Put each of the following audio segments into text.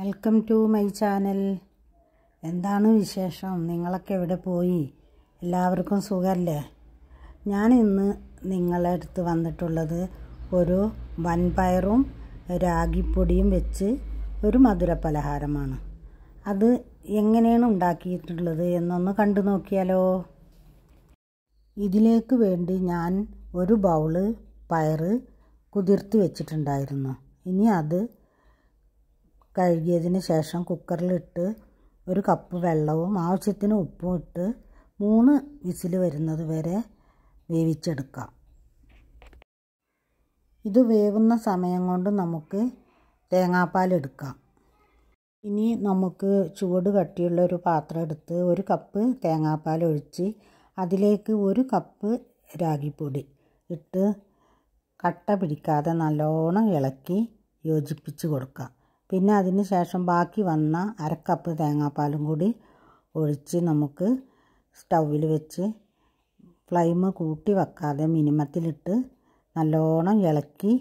welcome to my channel എന്താണ് വിശേഷം നിങ്ങളൊക്കെ എവിടെ പോയി എല്ലാവർക്കും സുഖമല്ലേ ഞാൻ ഇന്ന് നിങ്ങളെ അടുത്ത് വന്നിട്ടുള്ളത് ഒരു വൻപയറും രാഗിപ്പൊടിയും വെച്ച് ഒരു മധുര പലഹാരമാണ് അത് എങ്ങനെയാണ് ഉണ്ടാക്കിയിട്ടുള്ളത് എന്നൊന്ന് കണ്ടു നോക്കിയാലോ ഇതിലേക്ക് വേണ്ടി ഞാൻ ഒരു ബൗള് പയറ് കുതിർത്ത് വെച്ചിട്ടുണ്ടായിരുന്നു ഇനി അത് കഴുകിയതിന് ശേഷം കുക്കറിലിട്ട് ഒരു കപ്പ് വെള്ളവും ആവശ്യത്തിന് ഉപ്പും ഇട്ട് മൂന്ന് വിസിൽ വരുന്നത് വരെ വേവിച്ചെടുക്കാം ഇത് വേവുന്ന സമയം കൊണ്ട് നമുക്ക് തേങ്ങാപ്പാലെടുക്കാം ഇനി നമുക്ക് ചുവട് കട്ടിയുള്ള ഒരു പാത്രം എടുത്ത് ഒരു കപ്പ് തേങ്ങാപ്പാൽ ഒഴിച്ച് അതിലേക്ക് ഒരു കപ്പ് രാഗിപ്പൊടി ഇട്ട് കട്ട പിടിക്കാതെ നല്ലോണം ഇളക്കി യോജിപ്പിച്ച് കൊടുക്കാം പിന്നെ അതിന് ശേഷം ബാക്കി വന്ന അരക്കപ്പ് തേങ്ങാപ്പാലും കൂടി ഒഴിച്ച് നമുക്ക് സ്റ്റൗവിൽ വെച്ച് ഫ്ലെയിം കൂട്ടി വെക്കാതെ മിനിമത്തിലിട്ട് നല്ലോണം ഇളക്കി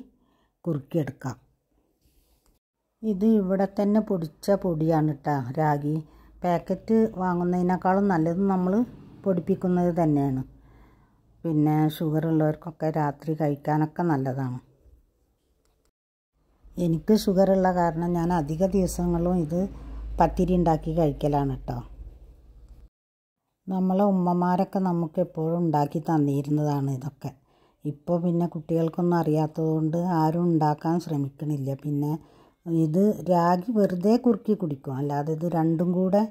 കുറുക്കിയെടുക്കാം ഇത് ഇവിടെ തന്നെ പൊടിച്ച പൊടിയാണ് കേട്ടോ രാഗി പാക്കറ്റ് വാങ്ങുന്നതിനേക്കാളും നല്ലത് നമ്മൾ പൊടിപ്പിക്കുന്നത് തന്നെയാണ് പിന്നെ ഷുഗർ ഉള്ളവർക്കൊക്കെ രാത്രി കഴിക്കാനൊക്കെ നല്ലതാണ് എനിക്ക് ഷുഗറുള്ള കാരണം ഞാൻ അധിക ദിവസങ്ങളും ഇത് പത്തിരി ഉണ്ടാക്കി കഴിക്കലാണ് കേട്ടോ നമ്മളെ ഉമ്മമാരൊക്കെ നമുക്ക് എപ്പോഴും ഉണ്ടാക്കി തന്നിരുന്നതാണ് ഇതൊക്കെ ഇപ്പോൾ പിന്നെ കുട്ടികൾക്കൊന്നും അറിയാത്തതുകൊണ്ട് ആരും ഉണ്ടാക്കാൻ ശ്രമിക്കണില്ല പിന്നെ ഇത് രാഗി വെറുതെ കുറുക്കി കുടിക്കും അല്ലാതെ ഇത് രണ്ടും കൂടെ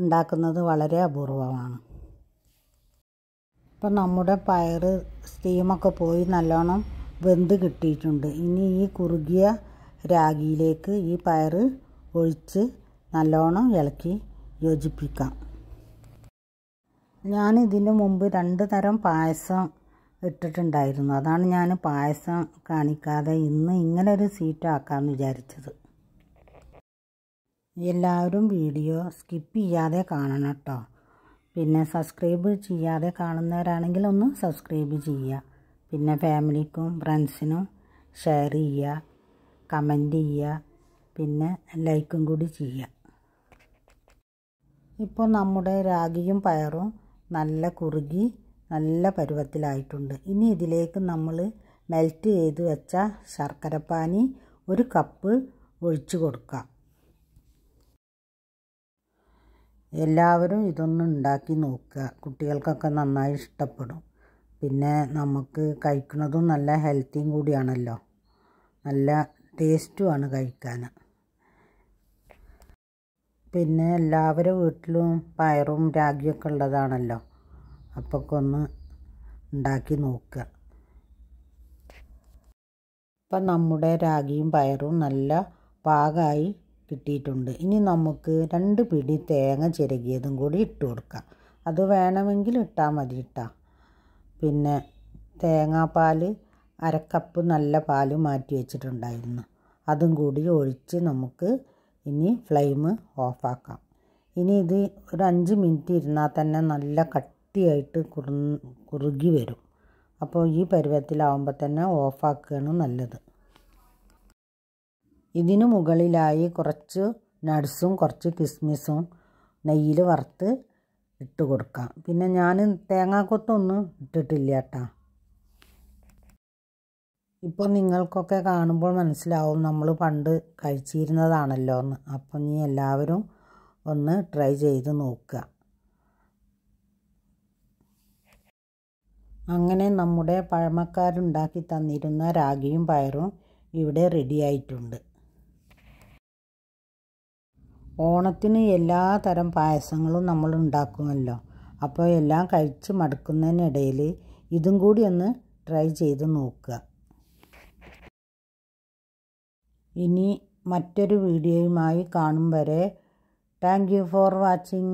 ഉണ്ടാക്കുന്നത് വളരെ അപൂർവമാണ് ഇപ്പം നമ്മുടെ പയറ് സ്റ്റീമൊക്കെ പോയി നല്ലോണം വെന്ത് കിട്ടിയിട്ടുണ്ട് ഇനി ഈ കുറുകിയ രാഗിയിലേക്ക് ഈ പയർ ഒഴിച്ച് നല്ലോണം ഇളക്കി യോജിപ്പിക്കാം ഞാൻ ഇതിന് മുമ്പ് രണ്ട് തരം പായസം ഇട്ടിട്ടുണ്ടായിരുന്നു അതാണ് ഞാൻ പായസം കാണിക്കാതെ ഇന്ന് ഇങ്ങനെ ഒരു സീറ്റ് ആക്കാമെന്ന് വിചാരിച്ചത് എല്ലാവരും വീഡിയോ സ്കിപ്പ് ചെയ്യാതെ കാണണം കേട്ടോ പിന്നെ സബ്സ്ക്രൈബ് ചെയ്യാതെ കാണുന്നവരാണെങ്കിൽ ഒന്ന് സബ്സ്ക്രൈബ് ചെയ്യുക പിന്നെ ഫാമിലിക്കും ഫ്രണ്ട്സിനും ഷെയർ ചെയ്യുക കമൻ്റ് ചെയ്യുക പിന്നെ ലൈക്കും കൂടി ചെയ്യുക ഇപ്പോൾ നമ്മുടെ രാഗിയും പയറും നല്ല കുറുകി നല്ല പരുവത്തിലായിട്ടുണ്ട് ഇനി ഇതിലേക്ക് നമ്മൾ മെൽറ്റ് ചെയ്ത് വെച്ച ശർക്കരപ്പാനി ഒരു കപ്പ് ഒഴിച്ചു കൊടുക്കാം എല്ലാവരും ഇതൊന്നും ഉണ്ടാക്കി നോക്കുക കുട്ടികൾക്കൊക്കെ നന്നായി ഇഷ്ടപ്പെടും പിന്നെ നമുക്ക് കഴിക്കുന്നതും നല്ല ഹെൽത്തിയും കൂടിയാണല്ലോ നല്ല ടേസ്റ്റുമാണ് കഴിക്കാൻ പിന്നെ എല്ലാവരും വീട്ടിലും പയറും രാഗിയൊക്കെ ഉള്ളതാണല്ലോ അപ്പോഴൊക്കൊന്ന് ഉണ്ടാക്കി നോക്കുക അപ്പം നമ്മുടെ രാഗിയും പയറും നല്ല പാകമായി കിട്ടിയിട്ടുണ്ട് ഇനി നമുക്ക് രണ്ട് പിടി തേങ്ങ ചിരകിയതും കൂടി ഇട്ട് കൊടുക്കാം അത് വേണമെങ്കിൽ ഇട്ടാൽ മതി ഇട്ടാ പിന്നെ തേങ്ങാപ്പാൽ അരക്കപ്പ് നല്ല പാൽ മാറ്റി വെച്ചിട്ടുണ്ടായിരുന്നു അതും കൂടി ഒഴിച്ച് നമുക്ക് ഇനി ഫ്ലെയിം ഓഫാക്കാം ഇനി ഇത് ഒരു അഞ്ച് മിനിറ്റ് ഇരുന്നാൽ തന്നെ നല്ല കട്ടിയായിട്ട് കുറു കുറുകി വരും അപ്പോൾ ഈ പരുവത്തിലാവുമ്പോൾ തന്നെ ഓഫാക്കുകയാണ് നല്ലത് ഇതിനു മുകളിലായി കുറച്ച് നട്സും കുറച്ച് കിസ്മിസും നെയ്യിൽ വറുത്ത് ഇട്ട് കൊടുക്കാം പിന്നെ ഞാൻ തേങ്ങാക്കൊത്തൊന്നും ഇട്ടിട്ടില്ല കേട്ടോ ഇപ്പോൾ നിങ്ങൾക്കൊക്കെ കാണുമ്പോൾ മനസ്സിലാവും നമ്മൾ പണ്ട് കഴിച്ചിരുന്നതാണല്ലോ എന്ന് അപ്പം നീ എല്ലാവരും ഒന്ന് ട്രൈ ചെയ്ത് നോക്കുക അങ്ങനെ നമ്മുടെ പഴമക്കാരുണ്ടാക്കി തന്നിരുന്ന രാഗിയും പയറും ഇവിടെ റെഡിയായിട്ടുണ്ട് ഓണത്തിന് എല്ലാ തരം പായസങ്ങളും നമ്മൾ ഉണ്ടാക്കുമല്ലോ അപ്പോൾ എല്ലാം കഴിച്ച് മടുക്കുന്നതിനിടയിൽ ഇതും കൂടി ഒന്ന് ട്രൈ ചെയ്ത് നോക്കുക ഇനി മറ്റൊരു വീഡിയോയുമായി കാണും വരെ താങ്ക് യു ഫോർ വാച്ചിങ്